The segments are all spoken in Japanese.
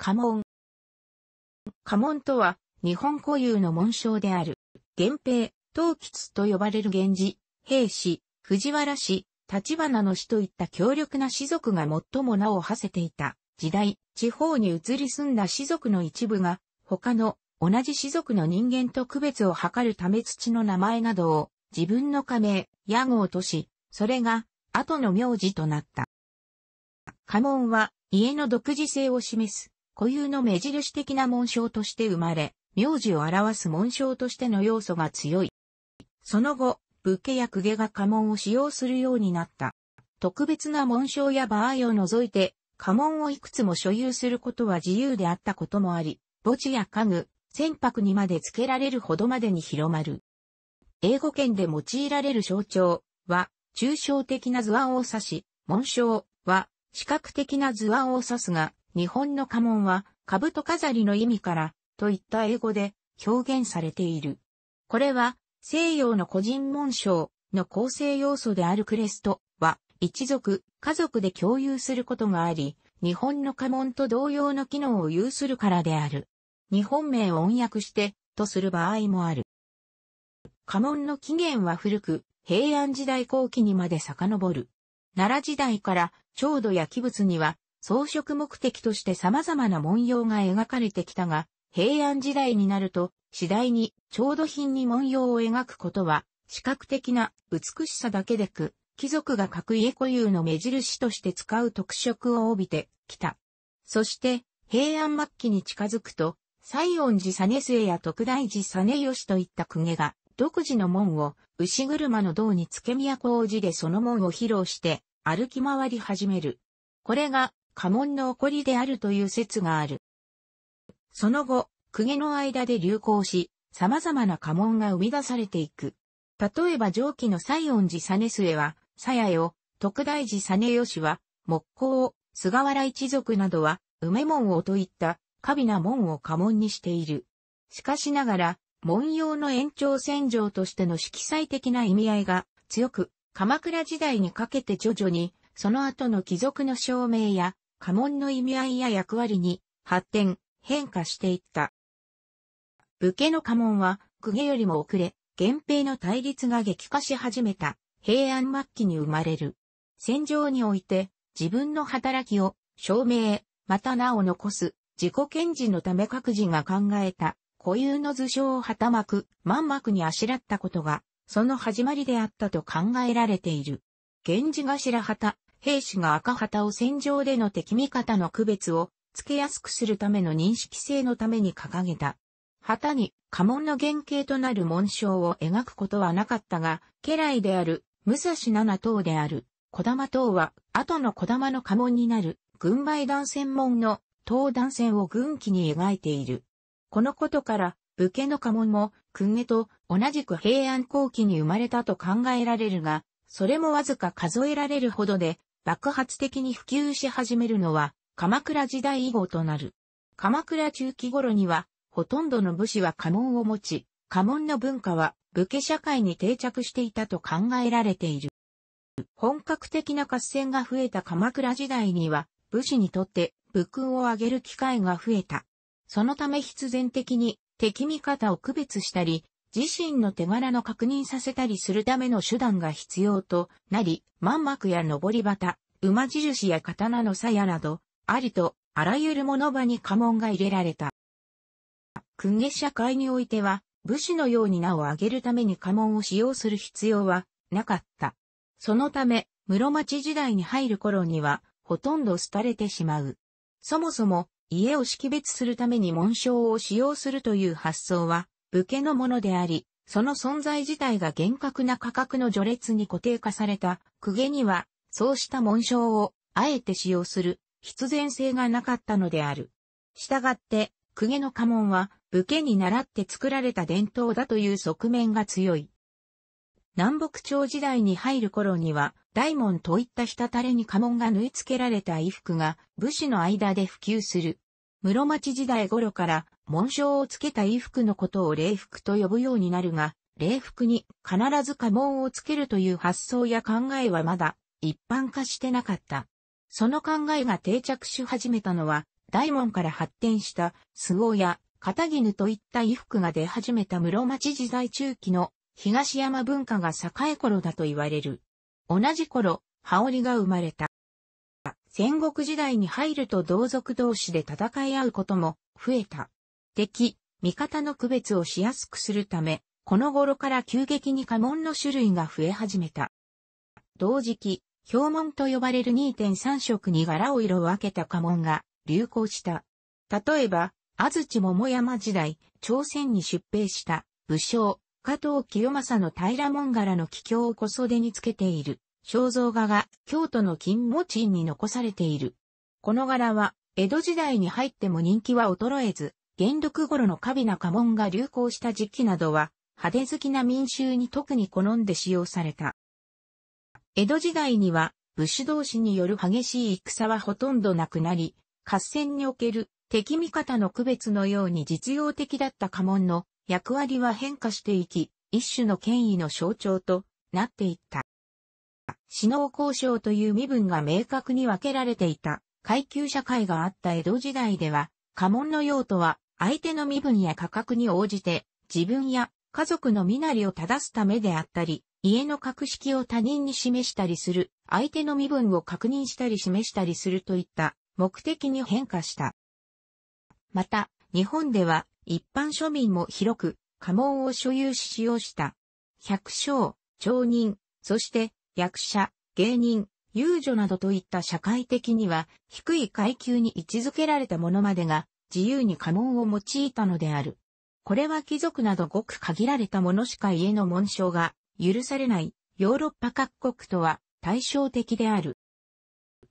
家紋。家紋とは、日本固有の紋章である。源平、東吉と呼ばれる源氏、平氏、藤原氏、立花の氏といった強力な士族が最も名を馳せていた時代、地方に移り住んだ士族の一部が、他の同じ士族の人間と区別を図るため土の名前などを自分の家名、屋号とし、それが後の名字となった。家紋は家の独自性を示す固有の目印的な紋章として生まれ、名字を表す紋章としての要素が強い。その後、武家や公家が家紋を使用するようになった。特別な紋章や場合を除いて、家紋をいくつも所有することは自由であったこともあり、墓地や家具、船舶にまで付けられるほどまでに広まる。英語圏で用いられる象徴は、抽象的な図案を指し、紋章は、視覚的な図案を指すが、日本の家紋は、兜飾りの意味から、といった英語で表現されている。これは、西洋の個人紋章の構成要素であるクレストは、一族、家族で共有することがあり、日本の家紋と同様の機能を有するからである。日本名を音訳して、とする場合もある。家紋の起源は古く、平安時代後期にまで遡る。奈良時代から、長土や器物には、装飾目的として様々な文様が描かれてきたが、平安時代になると、次第に調度品に文様を描くことは、視覚的な美しさだけでく、貴族が各家固有の目印として使う特色を帯びてきた。そして、平安末期に近づくと、西園寺実末や徳大寺実義といった公家が、独自の門を、牛車の銅につけ都王寺でその門を披露して、歩き回り始める。これが、家紋の起こりであるという説がある。その後、公家の間で流行し、様々な家紋が生み出されていく。例えば上記の西恩寺実末は、鞘よ、徳大寺実吉は、木工を、菅原一族などは、梅門をといった、華美な門を家紋にしている。しかしながら、文様の延長線上としての色彩的な意味合いが強く、鎌倉時代にかけて徐々に、その後の貴族の証明や家紋の意味合いや役割に発展、変化していった。武家の家紋は、公家よりも遅れ、源平の対立が激化し始めた、平安末期に生まれる。戦場において、自分の働きを、証明、また名を残す、自己賢治のため各自が考えた、固有の図書を旗幕、万幕にあしらったことが、その始まりであったと考えられている。源氏頭旗、兵士が赤旗を戦場での敵味方の区別をつけやすくするための認識性のために掲げた。旗に家紋の原型となる紋章を描くことはなかったが、家来である武蔵七等である小玉等は後の小玉の家紋になる軍配断線門の東断線を軍旗に描いている。このことから武家の家紋も訓家と同じく平安後期に生まれたと考えられるが、それもわずか数えられるほどで、爆発的に普及し始めるのは鎌倉時代以後となる。鎌倉中期頃には、ほとんどの武士は家紋を持ち、家紋の文化は武家社会に定着していたと考えられている。本格的な合戦が増えた鎌倉時代には、武士にとって武勲を上げる機会が増えた。そのため必然的に敵味方を区別したり、自身の手柄の確認させたりするための手段が必要となり、万幕や登り旗、馬印や刀の鞘など、ありとあらゆるもの場に家紋が入れられた。訓下社会においては、武士のように名を上げるために家紋を使用する必要はなかった。そのため、室町時代に入る頃には、ほとんど廃れてしまう。そもそも、家を識別するために紋章を使用するという発想は武家のものであり、その存在自体が厳格な価格の序列に固定化された、公家には、そうした紋章を、あえて使用する、必然性がなかったのである。したがって、公家の家紋は、武家に習って作られた伝統だという側面が強い。南北朝時代に入る頃には、大門といった滴れに家紋が縫い付けられた衣服が武士の間で普及する。室町時代頃から紋章をつけた衣服のことを礼服と呼ぶようになるが、礼服に必ず家紋をつけるという発想や考えはまだ一般化してなかった。その考えが定着し始めたのは、大門から発展したスゴや片絹といった衣服が出始めた室町時代中期の東山文化が栄頃だと言われる。同じ頃、羽織が生まれた。戦国時代に入ると同族同士で戦い合うことも増えた。敵、味方の区別をしやすくするため、この頃から急激に家紋の種類が増え始めた。同時期、表紋と呼ばれる2.3色に柄を色分けた家紋が流行した。例えば、安土桃山時代、朝鮮に出兵した武将、加藤清正の平門柄の気境を小袖につけている肖像画が京都の金持ちに残されている。この柄は江戸時代に入っても人気は衰えず、元禄頃の華美な家紋が流行した時期などは、派手好きな民衆に特に好んで使用された。江戸時代には、武士同士による激しい戦はほとんどなくなり、合戦における敵味方の区別のように実用的だった家紋の役割は変化していき、一種の権威の象徴となっていった。死能交渉という身分が明確に分けられていた階級社会があった江戸時代では、家紋の用途は相手の身分や価格に応じて、自分や家族の身なりを正すためであったり、家の格式を他人に示したりする、相手の身分を確認したり示したりするといった目的に変化した。また、日本では一般庶民も広く家紋を所有し使用した。百姓、町人、そして役者、芸人、遊女などといった社会的には低い階級に位置づけられたものまでが自由に家紋を用いたのである。これは貴族などごく限られた者しか家の紋章が許されないヨーロッパ各国とは対照的である。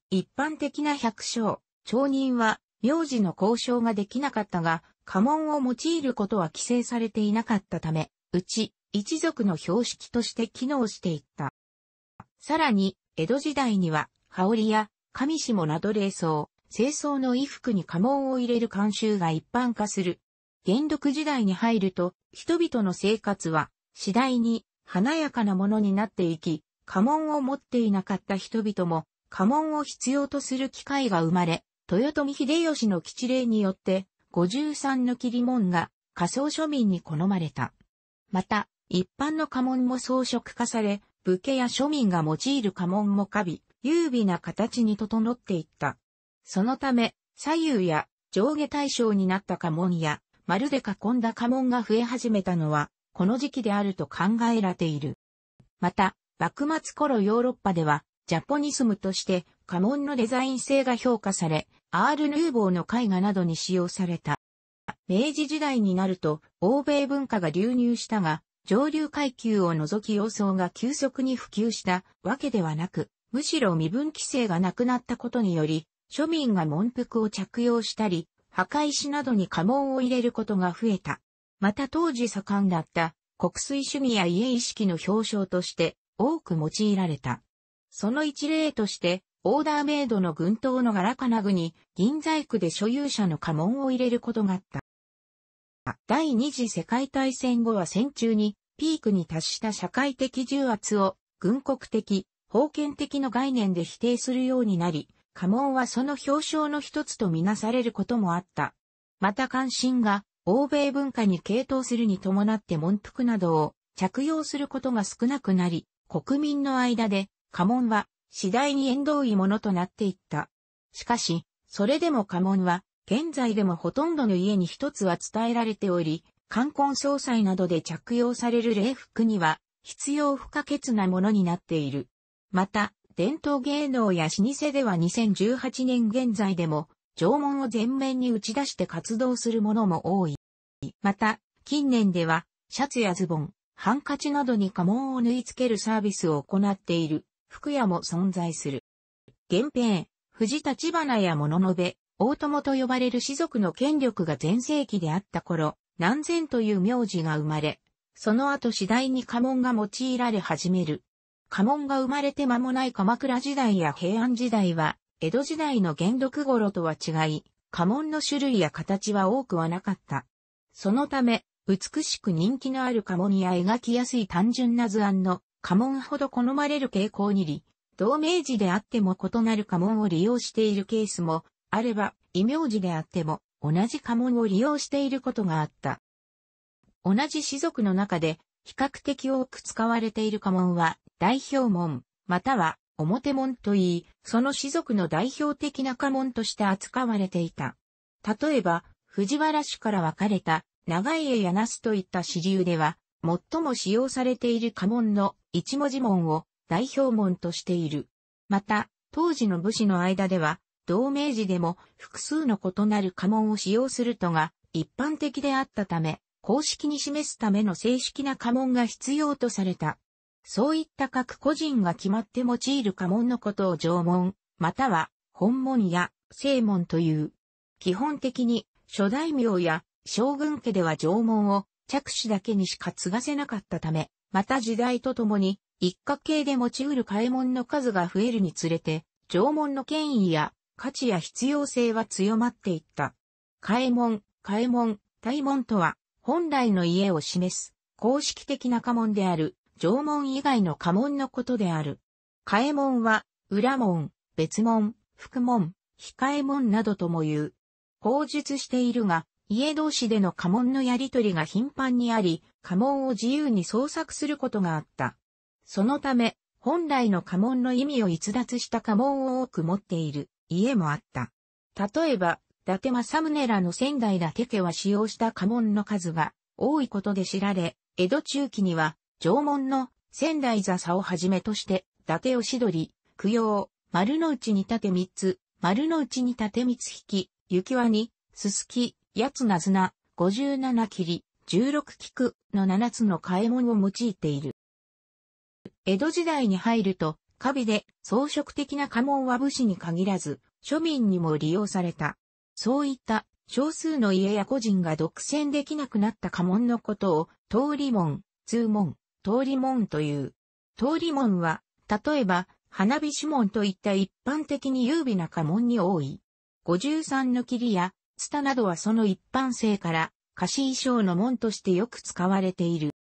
一般的な百姓、町人は名字の交渉ができなかったが、家紋を用いることは規制されていなかったため、うち一族の標識として機能していった。さらに、江戸時代には、羽織や、上下など霊装、清掃の衣服に家紋を入れる慣習が一般化する。元禄時代に入ると、人々の生活は次第に華やかなものになっていき、家紋を持っていなかった人々も家紋を必要とする機会が生まれ、豊臣秀吉の吉礼によって、五十三の切門が仮想庶民に好まれた。また、一般の家紋も装飾化され、武家や庶民が用いる家紋も加ビ、優美な形に整っていった。そのため、左右や上下対象になった家紋や、丸で囲んだ家紋が増え始めたのは、この時期であると考えられている。また、幕末頃ヨーロッパでは、ジャポニスムとして家紋のデザイン性が評価され、アール・ヌーボーの絵画などに使用された。明治時代になると、欧米文化が流入したが、上流階級を除き様相が急速に普及したわけではなく、むしろ身分規制がなくなったことにより、庶民が文服を着用したり、墓石などに家紋を入れることが増えた。また当時盛んだった国粋主義や家意識の表彰として多く用いられた。その一例として、オーダーメイドの群島の柄金具に銀細工で所有者の家紋を入れることがあった。第二次世界大戦後は戦中にピークに達した社会的重圧を軍国的、封建的の概念で否定するようになり、家紋はその表彰の一つとみなされることもあった。また関心が欧米文化に傾倒するに伴って文服などを着用することが少なくなり、国民の間で家紋は次第に縁遠いものとなっていった。しかし、それでも家紋は現在でもほとんどの家に一つは伝えられており、冠婚葬祭などで着用される礼服には必要不可欠なものになっている。また、伝統芸能や老舗では2018年現在でも、縄文を全面に打ち出して活動するものも多い。また、近年では、シャツやズボン、ハンカチなどに家紋を縫い付けるサービスを行っている、服屋も存在する。原平、藤立花や物のべ、大友と呼ばれる士族の権力が全盛期であった頃、南禅という名字が生まれ、その後次第に家紋が用いられ始める。家紋が生まれて間もない鎌倉時代や平安時代は、江戸時代の元禄頃とは違い、家紋の種類や形は多くはなかった。そのため、美しく人気のある家紋や描きやすい単純な図案の家紋ほど好まれる傾向にり、同名字であっても異なる家紋を利用しているケースもあれば、異名字であっても同じ家紋を利用していることがあった。同じ氏族の中で比較的多く使われている家紋は代表門、または表門といい、その士族の代表的な家門として扱われていた。例えば、藤原氏から分かれた長家や那須といった支流では、最も使用されている家門の一文字門を代表門としている。また、当時の武士の間では、同名字でも複数の異なる家門を使用するとが一般的であったため、公式に示すための正式な家門が必要とされた。そういった各個人が決まって用いる家紋のことを縄文、または本門や正門という。基本的に諸大名や将軍家では縄文を着手だけにしか継がせなかったため、また時代とともに一家系で用いる買いの数が増えるにつれて、縄文の権威や価値や必要性は強まっていった。買い物、買大門とは、本来の家を示す、公式的な家紋である、縄文以外の家紋のことである。替え門は、裏門、別門、副門、控え門などとも言う。口述しているが、家同士での家紋のやりとりが頻繁にあり、家紋を自由に創作することがあった。そのため、本来の家紋の意味を逸脱した家紋を多く持っている家もあった。例えば、伊達政宗らの仙台伊達家は使用した家紋の数が多いことで知られ、江戸中期には縄文の仙台座佐をはじめとして、伊達義り、供養、丸の内に縦三つ、丸の内に縦三つ引き、雪輪に、すすき、八つなずな、五十七切り、十六菊の七つの替え物を用いている。江戸時代に入ると、カビで装飾的な家紋は武士に限らず、庶民にも利用された。そういった少数の家や個人が独占できなくなった家紋のことを、通り門、通門、通り門という。通り門は、例えば、花火指紋といった一般的に優美な家紋に多い。五十三の霧や、ツタなどはその一般性から、貸衣装の門としてよく使われている。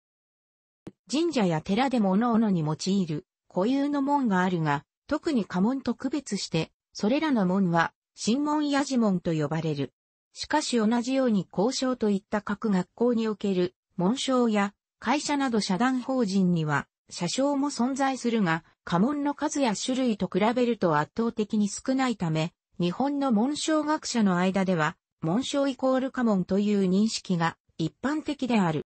神社や寺でも各々に用いる固有の門があるが、特に家紋と区別して、それらの門は、神門や呪門と呼ばれる。しかし同じように交渉といった各学校における、紋章や会社など社団法人には、社章も存在するが、家紋の数や種類と比べると圧倒的に少ないため、日本の紋章学者の間では、紋章イコール家紋という認識が一般的である。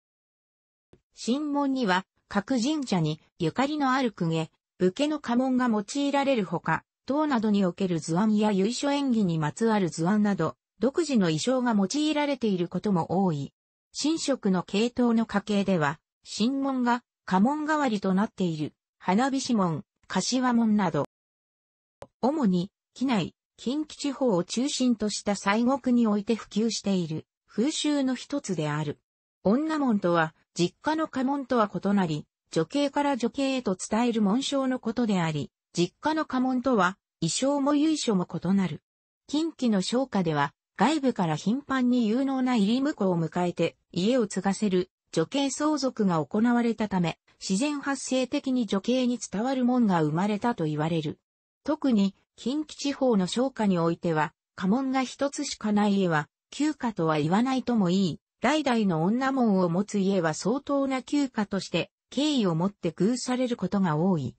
新門には、各神社にゆかりのある公家、武家の家紋が用いられるほか、塔などにおける図案や由緒演技にまつわる図案など、独自の衣装が用いられていることも多い。神職の系統の家系では、神門が家門代わりとなっている、花火師門、柏門など、主に、機内、近畿地方を中心とした西国において普及している、風習の一つである。女門とは、実家の家門とは異なり、女系から女系へと伝える紋章のことであり、実家の家門とは、衣装も由緒も異なる。近畿の商家では、外部から頻繁に有能な入り婿を迎えて家を継がせる女系相続が行われたため、自然発生的に女系に伝わる門が生まれたと言われる。特に近畿地方の商家においては、家紋が一つしかない家は、旧家とは言わないともいい、代々の女門を持つ家は相当な旧家として、敬意を持って偶されることが多い。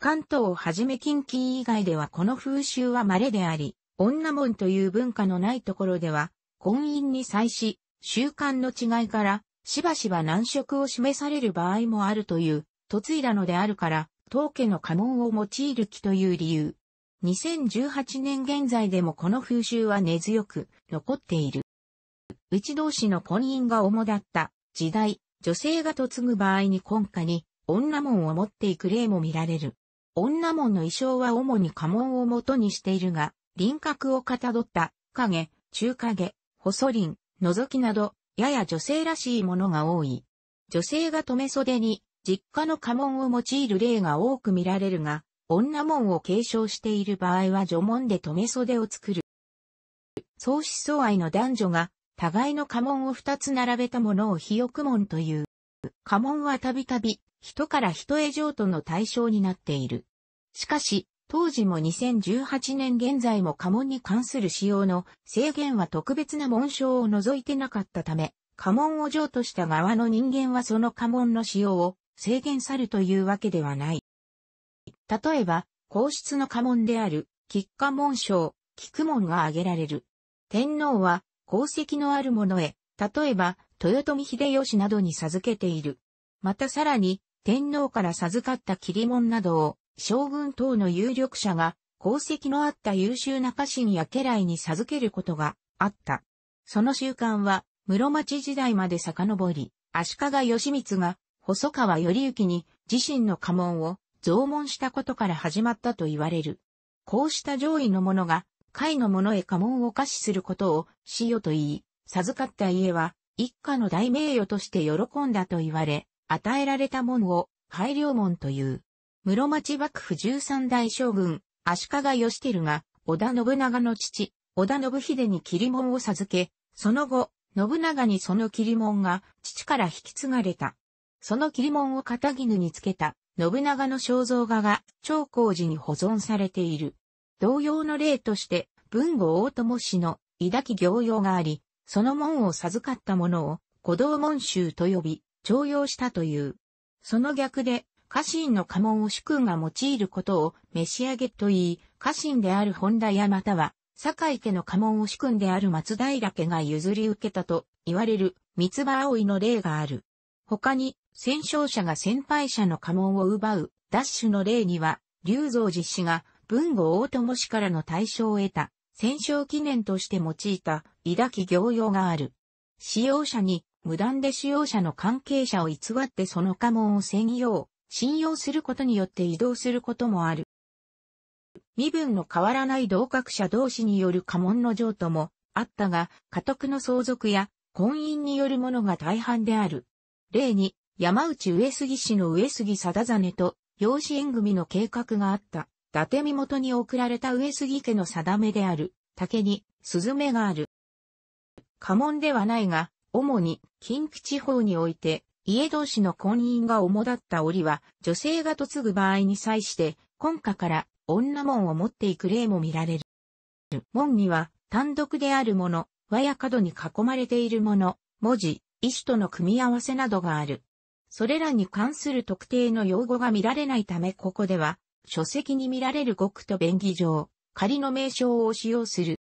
関東をはじめ近畿以外ではこの風習は稀であり、女門という文化のないところでは、婚姻に際し、習慣の違いから、しばしば難色を示される場合もあるという、嫁いだのであるから、当家の家紋を用いる気という理由。2018年現在でもこの風習は根強く残っている。内同士の婚姻が主だった時代、女性が嫁ぐ場合に今夏に女門を持っていく例も見られる。女門の衣装は主に家紋を元にしているが、輪郭をかたどった影、中影、細輪、覗きなど、やや女性らしいものが多い。女性が留め袖に、実家の家紋を用いる例が多く見られるが、女紋を継承している場合は女紋で留め袖を作る。相思相愛の男女が、互いの家紋を二つ並べたものを肥翼紋という。家紋はたびたび、人から人へ譲渡の対象になっている。しかし、当時も2018年現在も家紋に関する使用の制限は特別な紋章を除いてなかったため、家紋を譲渡した側の人間はその家紋の使用を制限さるというわけではない。例えば、皇室の家紋である、菊家紋章、菊紋が挙げられる。天皇は、功績のある者へ、例えば、豊臣秀吉などに授けている。またさらに、天皇から授かった切りなどを、将軍等の有力者が、功績のあった優秀な家臣や家来に授けることがあった。その習慣は、室町時代まで遡り、足利義満が、細川頼之に自身の家紋を増門したことから始まったと言われる。こうした上位の者が、下位の者へ家紋を可視することを、しよと言い、授かった家は、一家の大名誉として喜んだと言われ、与えられた門を、拝領門という。室町幕府十三代将軍、足利義輝が、織田信長の父、織田信秀に切り門を授け、その後、信長にその切り門が、父から引き継がれた。その切り門を片絹につけた、信長の肖像画が、長光寺に保存されている。同様の例として、文後大友氏の、伊き行用があり、その門を授かったものを、古道門衆と呼び、徴用したという。その逆で、家臣の家紋を主君が用いることを召し上げと言い、家臣である本田やまたは、堺家の家紋を主君である松平家が譲り受けたと言われる三つ葉葵の例がある。他に、戦勝者が先輩者の家紋を奪う、奪取の例には、龍造実氏が文後大友氏からの対象を得た、戦勝記念として用いた、抱き行用がある。使用者に、無断で使用者の関係者を偽ってその家紋を専用、信用することによって移動することもある。身分の変わらない同格者同士による家紋の譲渡もあったが、家督の相続や婚姻によるものが大半である。例に、山内上杉氏の上杉定実と養子縁組の計画があった。伊達身元に送られた上杉家の定めである、竹に、雀がある。家紋ではないが、主に近畿地方において、家同士の婚姻が主だった折は、女性が嫁ぐ場合に際して、婚家から女門を持っていく例も見られる。門には、単独であるもの、和や角に囲まれているもの、文字、意思との組み合わせなどがある。それらに関する特定の用語が見られないためここでは、書籍に見られる語句と便宜上、仮の名称を使用する。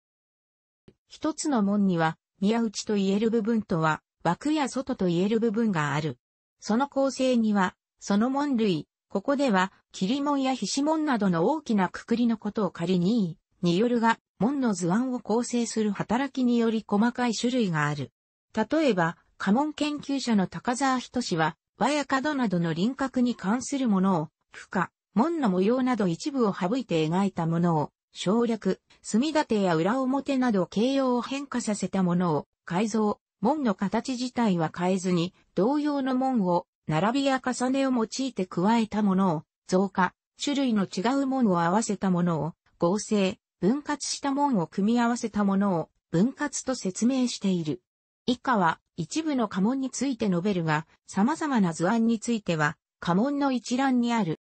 一つの門には、宮内と言える部分とは、枠や外と言える部分がある。その構成には、その門類、ここでは、霧門や菱門などの大きなくくりのことを仮に、によるが、門の図案を構成する働きにより細かい種類がある。例えば、家門研究者の高沢仁は、和や角などの輪郭に関するものを、負荷、門の模様など一部を省いて描いたものを、省略、墨立てや裏表など形容を変化させたものを、改造、門の形自体は変えずに、同様の門を、並びや重ねを用いて加えたものを、増加、種類の違う門を合わせたものを、合成、分割した門を組み合わせたものを、分割と説明している。以下は、一部の家紋について述べるが、様々な図案については、家紋の一覧にある。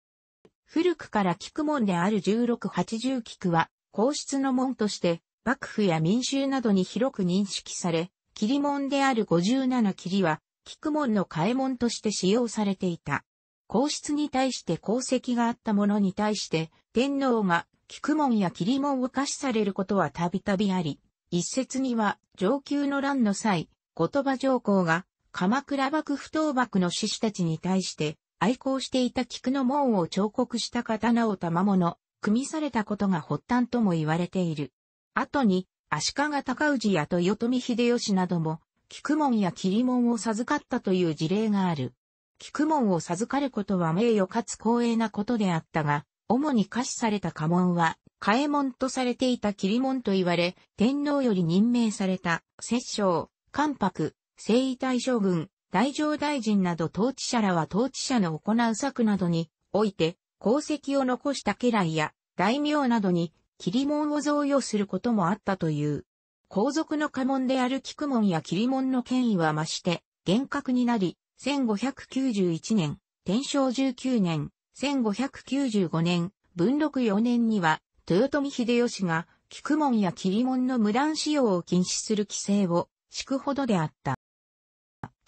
古くから菊門である1680菊は、皇室の門として、幕府や民衆などに広く認識され、霧門である五十七霧は、菊門の替え門として使用されていた。皇室に対して功績があった者に対して、天皇が菊門や霧門を可視されることはたびたびあり、一説には上級の乱の際、後鳥羽上皇が鎌倉幕府討幕の志士たちに対して愛好していた菊の門を彫刻した刀を賜物、組みされたことが発端とも言われている。後に足利尊氏や豊臣秀吉なども、菊門や霧門を授かったという事例がある。菊門を授かることは名誉かつ光栄なことであったが、主に可視された家紋は、替え門とされていた霧門と言われ、天皇より任命された、摂政、関白、征夷大将軍、大乗大臣など統治者らは統治者の行う策などに、おいて、功績を残した家来や、大名などに、霧門を贈与することもあったという。皇族の家紋である菊門や霧門の権威は増して、厳格になり、1591年、天正19年、1595年、文禄4年には、豊臣秀吉が、菊門や霧門の無断使用を禁止する規制を敷くほどであった。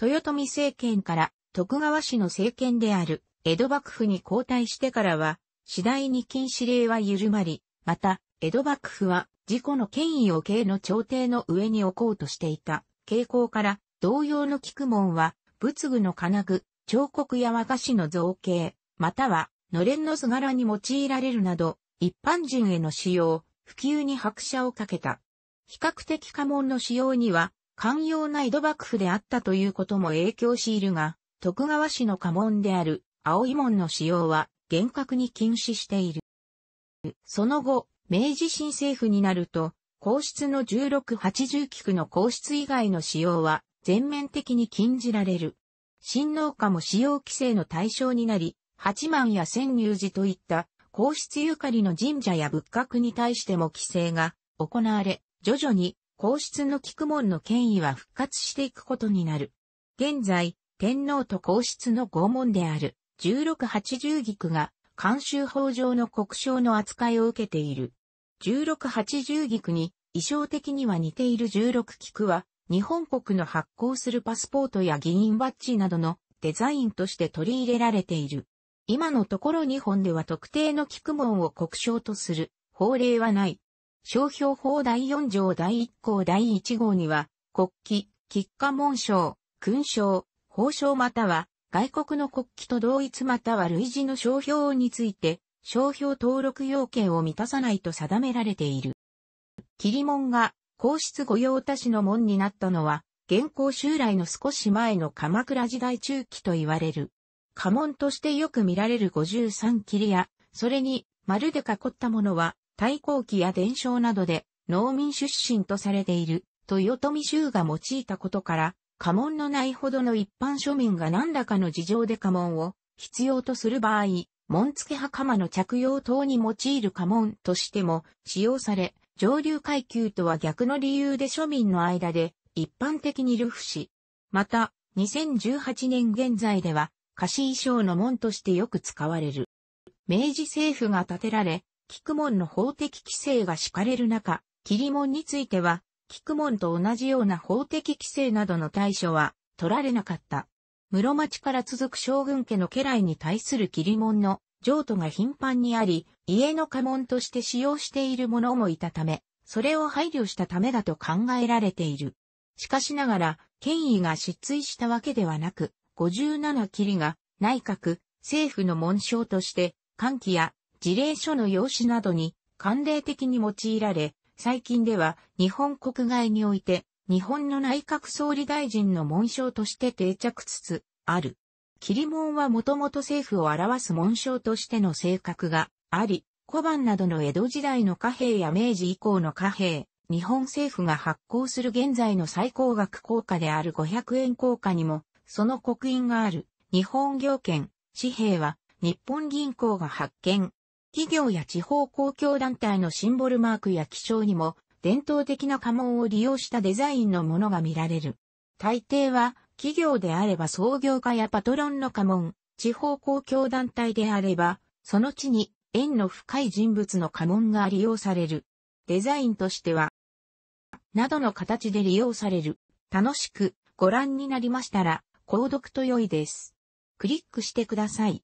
豊臣政権から徳川氏の政権である江戸幕府に交代してからは、次第に禁止令は緩まり、また、江戸幕府は自己の権威を慶の朝廷の上に置こうとしていた傾向から、同様の菊門は、仏具の金具、彫刻や和菓子の造形、または、のれんの図柄に用いられるなど、一般人への使用、普及に拍車をかけた。比較的家紋の使用には、寛容な江戸幕府であったということも影響しいるが、徳川氏の家紋である、青い門の使用は厳格に禁止している。その後、明治新政府になると、皇室の1680菊の皇室以外の使用は全面的に禁じられる。新農家も使用規制の対象になり、八幡や千入寺といった皇室ゆかりの神社や仏閣に対しても規制が行われ、徐々に皇室の菊門の権威は復活していくことになる。現在、天皇と皇室の拷問である1680菊が慣習法上の国章の扱いを受けている。1680菊に、衣装的には似ている16菊は、日本国の発行するパスポートや議員バッジなどのデザインとして取り入れられている。今のところ日本では特定の菊門を国章とする法令はない。商標法第4条第1項第1号には、国旗、菊花紋章、勲章、法章または外国の国旗と同一または類似の商標について、商標登録要件を満たさないと定められている。霧門が皇室御用達の門になったのは、現行襲来の少し前の鎌倉時代中期と言われる。家紋としてよく見られる53りや、それに丸で囲ったものは、太閤記や伝承などで農民出身とされている、豊臣衆が用いたことから、家紋のないほどの一般庶民が何らかの事情で家紋を必要とする場合、紋付き袴の着用等に用いる家紋としても使用され、上流階級とは逆の理由で庶民の間で一般的に流布し、また、2018年現在では、貸衣装の門としてよく使われる。明治政府が建てられ、菊門の法的規制が敷かれる中、霧門については、菊門と同じような法的規制などの対処は取られなかった。室町から続く将軍家の家来に対する霧門の譲渡が頻繁にあり、家の家門として使用している者もいたため、それを配慮したためだと考えられている。しかしながら、権威が失墜したわけではなく、57霧が内閣、政府の紋章として、歓喜や事例書の用紙などに慣例的に用いられ、最近では日本国外において日本の内閣総理大臣の紋章として定着つつある。霧門はもともと政府を表す紋章としての性格があり、小判などの江戸時代の貨幣や明治以降の貨幣、日本政府が発行する現在の最高額硬貨である500円硬貨にも、その刻印がある日本行券、紙幣は日本銀行が発見、企業や地方公共団体のシンボルマークや気象にも伝統的な家紋を利用したデザインのものが見られる。大抵は企業であれば創業家やパトロンの家紋、地方公共団体であれば、その地に縁の深い人物の家紋が利用される。デザインとしては、などの形で利用される。楽しくご覧になりましたら、購読と良いです。クリックしてください。